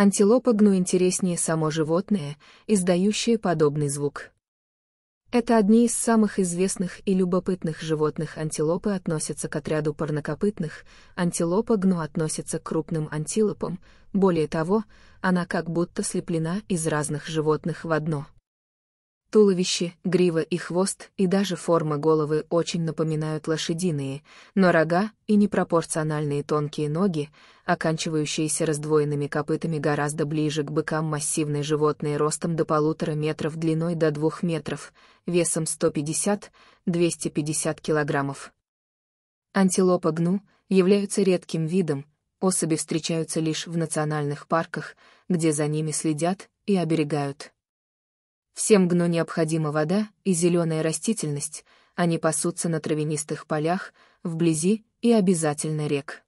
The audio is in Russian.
Антилопа гну интереснее само животное, издающее подобный звук. Это одни из самых известных и любопытных животных антилопы относятся к отряду парнокопытных, антилопа гну относится к крупным антилопам, более того, она как будто слеплена из разных животных в одно. Туловище, грива и хвост и даже форма головы очень напоминают лошадиные, но рога и непропорциональные тонкие ноги, оканчивающиеся раздвоенными копытами гораздо ближе к быкам массивные животные ростом до полутора метров длиной до двух метров, весом 150-250 килограммов. Антилопа гну являются редким видом, особи встречаются лишь в национальных парках, где за ними следят и оберегают. Всем гну необходима вода и зеленая растительность, они пасутся на травянистых полях, вблизи и обязательно рек.